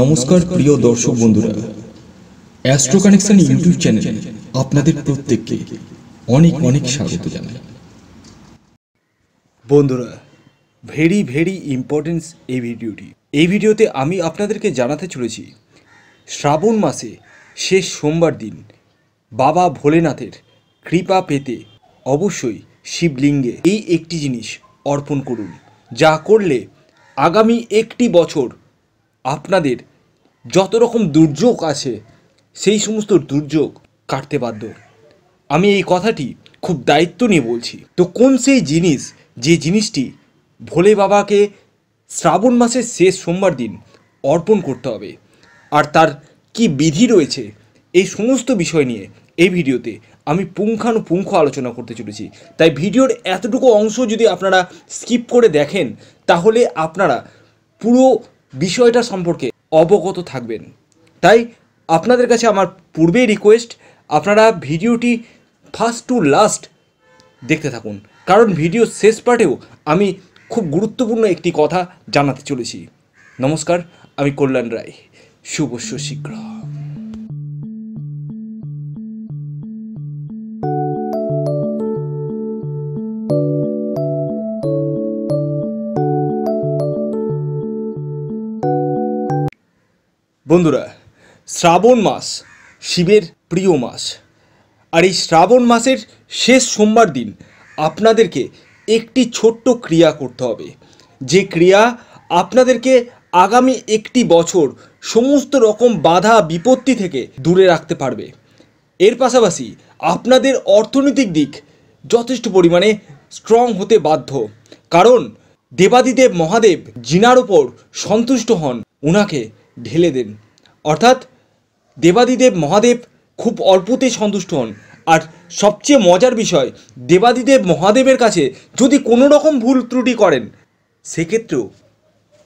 নমস্কার প্রিয় দর্শক বন্ধুরা অ্যাস্ট্রো কানেকশন ইউটিউব চ্যানেলে আপনাদের প্রত্যেককে অনেক অনেক স্বাগত জানাই বন্ধুরা ভেরি ভেরি ইম্পর্টেন্স এই ভিডিওটি এই ভিডিওতে আমি আপনাদেরকে জানাতে চলেছি শ্রাবণ মাসে শেষ সোমবার দিন বাবা ভোলেনাথের কৃপা পেতে অবশ্যই শিবলিঙ্গে এই একটি জিনিস অর্পণ করুন যা করলে আগামী একটি বছর আপনাদের যত রকম দুর্যোগ আছে সেই সমস্ত দুর্যোগ কাটতে বাধ্য আমি এই কথাটি খুব দায়িত্ব নিয়ে বলছি তো কোন সেই জিনিস যে জিনিসটি ভোলে বাবাকে শ্রাবণ মাসের শেষ সোমবার দিন অর্পণ করতে হবে আর তার কি বিধি রয়েছে এই সমস্ত বিষয় নিয়ে এই ভিডিওতে আমি পুঙ্খানুপুঙ্খ আলোচনা করতে চলেছি তাই ভিডিওর এতটুকু অংশ যদি আপনারা স্কিপ করে দেখেন তাহলে আপনারা পুরো বিষয়টা সম্পর্কে অবগত থাকবেন তাই আপনাদের কাছে আমার পূর্বেই রিকোয়েস্ট আপনারা ভিডিওটি ফার্স্ট টু লাস্ট দেখতে থাকুন কারণ ভিডিও শেষ পার্টেও আমি খুব গুরুত্বপূর্ণ একটি কথা জানাতে চলেছি নমস্কার আমি কল্যাণ রায় শুভ শশীগ্রহ বন্ধুরা শ্রাবণ মাস শিবের প্রিয় মাস আর এই শ্রাবণ মাসের শেষ সোমবার দিন আপনাদেরকে একটি ছোট্ট ক্রিয়া করতে হবে যে ক্রিয়া আপনাদেরকে আগামী একটি বছর সমস্ত রকম বাধা বিপত্তি থেকে দূরে রাখতে পারবে এর পাশাপাশি আপনাদের অর্থনৈতিক দিক যথেষ্ট পরিমাণে স্ট্রং হতে বাধ্য কারণ দেবাদিদেব মহাদেব জিনার ওপর সন্তুষ্ট হন উনাকে ঢেলে দেন অর্থাৎ দেবাদিদেব মহাদেব খুব অল্পতে সন্তুষ্ট হন আর সবচেয়ে মজার বিষয় দেবাদিদেব মহাদেবের কাছে যদি কোনো রকম ভুল ত্রুটি করেন সেক্ষেত্রেও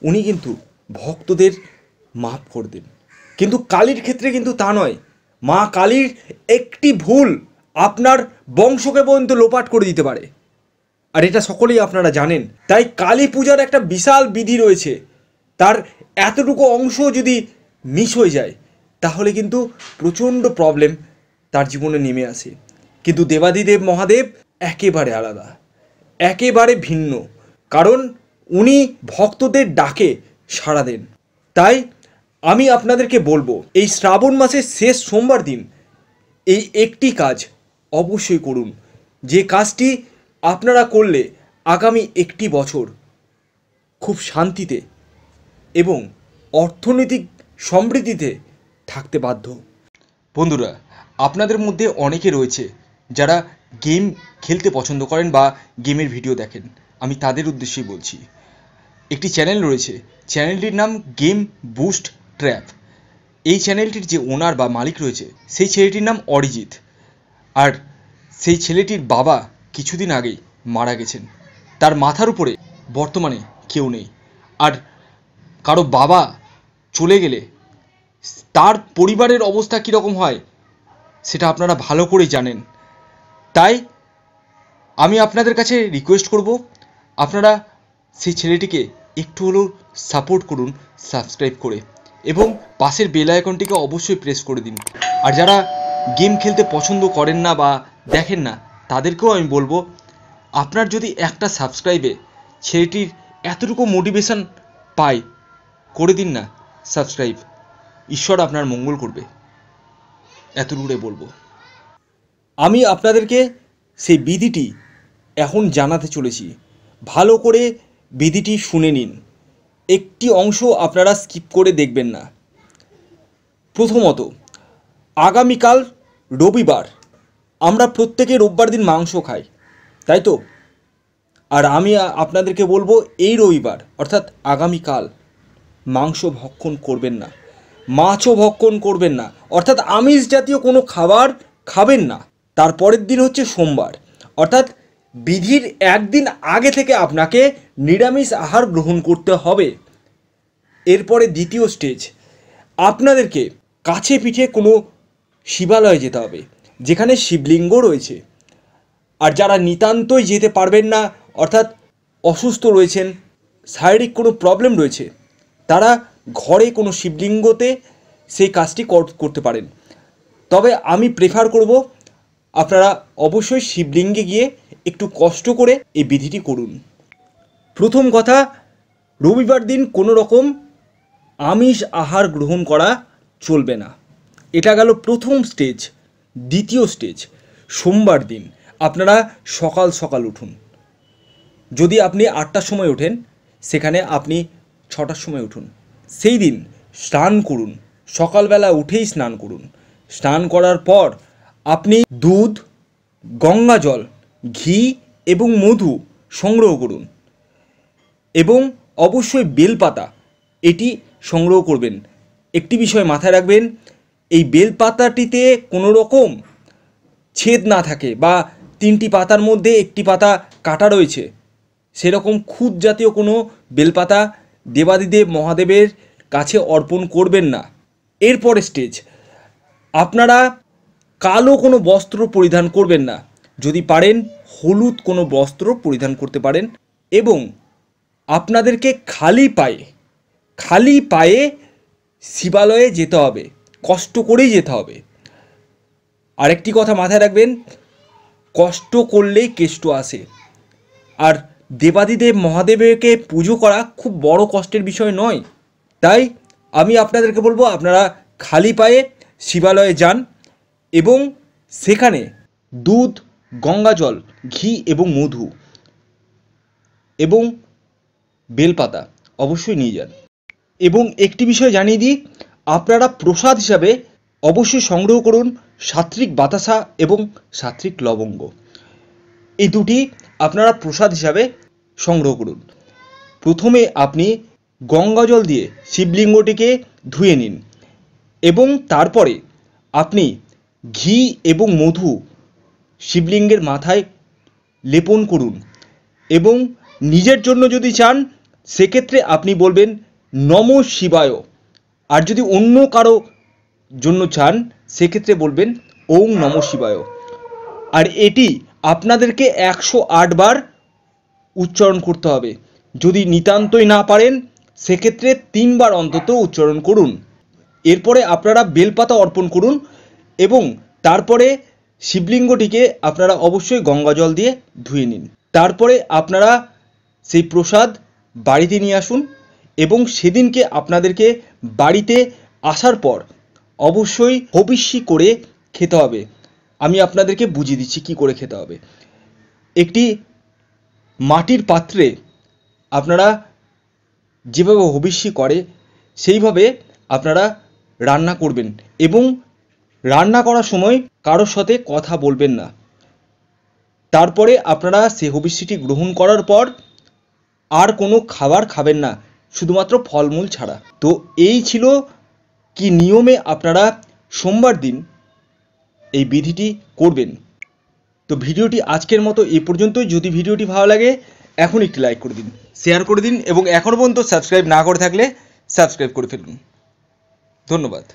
উনি কিন্তু ভক্তদের মাফ করে দেন কিন্তু কালীর ক্ষেত্রে কিন্তু তা নয় মা কালীর একটি ভুল আপনার বংশকে পর্যন্ত লোপাট করে দিতে পারে আর এটা সকলেই আপনারা জানেন তাই কালী পূজার একটা বিশাল বিধি রয়েছে তার এতটুকু অংশ যদি মিস হয়ে যায় তাহলে কিন্তু প্রচণ্ড প্রবলেম তার জীবনে নেমে আসে কিন্তু দেবাদিদেব মহাদেব একেবারে আলাদা একেবারে ভিন্ন কারণ উনি ভক্তদের ডাকে সাড়া দেন তাই আমি আপনাদেরকে বলবো এই শ্রাবণ মাসের শেষ সোমবার দিন এই একটি কাজ অবশ্যই করুন যে কাজটি আপনারা করলে আগামী একটি বছর খুব শান্তিতে এবং অর্থনৈতিক সমৃদ্ধিতে থাকতে বাধ্য বন্ধুরা আপনাদের মধ্যে অনেকে রয়েছে যারা গেম খেলতে পছন্দ করেন বা গেমের ভিডিও দেখেন আমি তাদের উদ্দেশ্যেই বলছি একটি চ্যানেল রয়েছে চ্যানেলটির নাম গেম বুস্ট ট্র্যাপ এই চ্যানেলটির যে ওনার বা মালিক রয়েছে সেই ছেলেটির নাম অরিজিৎ আর সেই ছেলেটির বাবা কিছুদিন আগেই মারা গেছেন তার মাথার উপরে বর্তমানে কেউ নেই আর কারো বাবা চলে গেলে তার পরিবারের অবস্থা কীরকম হয় সেটা আপনারা ভালো করে জানেন তাই আমি আপনাদের কাছে রিকোয়েস্ট করব আপনারা সেই ছেলেটিকে একটু হলেও সাপোর্ট করুন সাবস্ক্রাইব করে এবং পাশের বেল আইকনটিকে অবশ্যই প্রেস করে দিন আর যারা গেম খেলতে পছন্দ করেন না বা দেখেন না তাদেরকেও আমি বলবো আপনার যদি একটা সাবস্ক্রাইবে ছেলেটির এতটুকু মোটিভেশান পায় করে দিন না সাবস্ক্রাইব ঈশ্বর আপনার মঙ্গল করবে এত দূরে বলবো আমি আপনাদেরকে সেই বিধিটি এখন জানাতে চলেছি ভালো করে বিধিটি শুনে নিন একটি অংশ আপনারা স্কিপ করে দেখবেন না প্রথমত আগামীকাল রবিবার আমরা প্রত্যেকে রোববার দিন মাংস খাই তাই তো আর আমি আপনাদেরকে বলবো এই রবিবার অর্থাৎ আগামীকাল মাংস ভক্ষণ করবেন না মাছও ভক্ষণ করবেন না অর্থাৎ আমিষ জাতীয় কোনো খাবার খাবেন না তারপরের দিন হচ্ছে সোমবার অর্থাৎ বিধির একদিন আগে থেকে আপনাকে নিরামিষ আহার গ্রহণ করতে হবে এরপরে দ্বিতীয় স্টেজ আপনাদেরকে কাছে পিঠে কোনো শিবালয়ে যেতে হবে যেখানে শিবলিঙ্গ রয়েছে আর যারা নিতান্তই যেতে পারবেন না অর্থাৎ অসুস্থ রয়েছেন শারীরিক কোনো প্রবলেম রয়েছে তারা ঘরে কোনো শিবলিঙ্গতে সেই কাজটি করতে পারেন তবে আমি প্রেফার করব আপনারা অবশ্যই শিবলিঙ্গে গিয়ে একটু কষ্ট করে এই বিধিটি করুন প্রথম কথা রবিবার দিন কোনো রকম আমিষ আহার গ্রহণ করা চলবে না এটা গেল প্রথম স্টেজ দ্বিতীয় স্টেজ সোমবার দিন আপনারা সকাল সকাল উঠুন যদি আপনি আটটার সময় ওঠেন সেখানে আপনি ছটার সময় উঠুন সেই দিন স্নান করুন সকালবেলা উঠেই স্নান করুন স্নান করার পর আপনি দুধ গঙ্গা জল ঘি এবং মধু সংগ্রহ করুন এবং অবশ্যই বেলপাতা এটি সংগ্রহ করবেন একটি বিষয় মাথায় রাখবেন এই বেলপাতাটিতে কোনো রকম ছেদ না থাকে বা তিনটি পাতার মধ্যে একটি পাতা কাটা রয়েছে সেরকম খুদ জাতীয় কোনো বেলপাতা দেবাদিদেব মহাদেবের কাছে অর্পণ করবেন না এরপর স্টেজ আপনারা কালো কোনো বস্ত্র পরিধান করবেন না যদি পারেন হলুদ কোনো বস্ত্র পরিধান করতে পারেন এবং আপনাদেরকে খালি পায়ে খালি পায়ে শিবালয়ে যেতে হবে কষ্ট করেই যেতে হবে আরেকটি কথা মাথায় রাখবেন কষ্ট করলেই কেষ্ট আসে আর দেবাদিদেব মহাদেবকে পুজো করা খুব বড় কষ্টের বিষয় নয় তাই আমি আপনাদেরকে বলবো আপনারা খালি পায়ে শিবালয়ে যান এবং সেখানে দুধ গঙ্গা জল ঘি এবং মধু এবং বেলপাতা অবশ্যই নিয়ে যান এবং একটি বিষয় জানিয়ে দিই আপনারা প্রসাদ হিসাবে অবশ্যই সংগ্রহ করুন সাত্ত্বিক বাতাসা এবং সাত্ত্বিক লবঙ্গ এই দুটি আপনারা প্রসাদ হিসাবে সংগ্রহ করুন প্রথমে আপনি গঙ্গা জল দিয়ে শিবলিঙ্গটিকে ধুয়ে নিন এবং তারপরে আপনি ঘি এবং মধু শিবলিঙ্গের মাথায় লেপন করুন এবং নিজের জন্য যদি চান সেক্ষেত্রে আপনি বলবেন নম শিবায় আর যদি অন্য কারো জন্য চান সেক্ষেত্রে বলবেন ওং নম শিবায় আর এটি আপনাদেরকে একশো বার উচ্চারণ করতে হবে যদি নিতান্তই না পারেন সেক্ষেত্রে তিনবার অন্তত উচ্চারণ করুন এরপরে আপনারা বেলপাতা অর্পণ করুন এবং তারপরে শিবলিঙ্গটিকে আপনারা অবশ্যই গঙ্গা জল দিয়ে ধুয়ে নিন তারপরে আপনারা সেই প্রসাদ বাড়িতে নিয়ে আসুন এবং সেদিনকে আপনাদেরকে বাড়িতে আসার পর অবশ্যই হবিষ্যি করে খেতে হবে আমি আপনাদেরকে বুঝিয়ে দিচ্ছি কি করে খেতে হবে একটি মাটির পাত্রে আপনারা যেভাবে হবিষ্যি করে সেইভাবে আপনারা রান্না করবেন এবং রান্না করার সময় কারোর সাথে কথা বলবেন না তারপরে আপনারা সেই হবিষ্যিটি গ্রহণ করার পর আর কোনো খাবার খাবেন না শুধুমাত্র ফলমূল ছাড়া তো এই ছিল কি নিয়মে আপনারা সোমবার দিন এই বিধিটি করবেন তো ভিডিওটি আজকের মতো এ পর্যন্তই যদি ভিডিওটি ভালো লাগে এখন একটি লাইক করে দিন শেয়ার করে দিন এবং এখনও পর্যন্ত সাবস্ক্রাইব না করে থাকলে সাবস্ক্রাইব করে ফেলুন ধন্যবাদ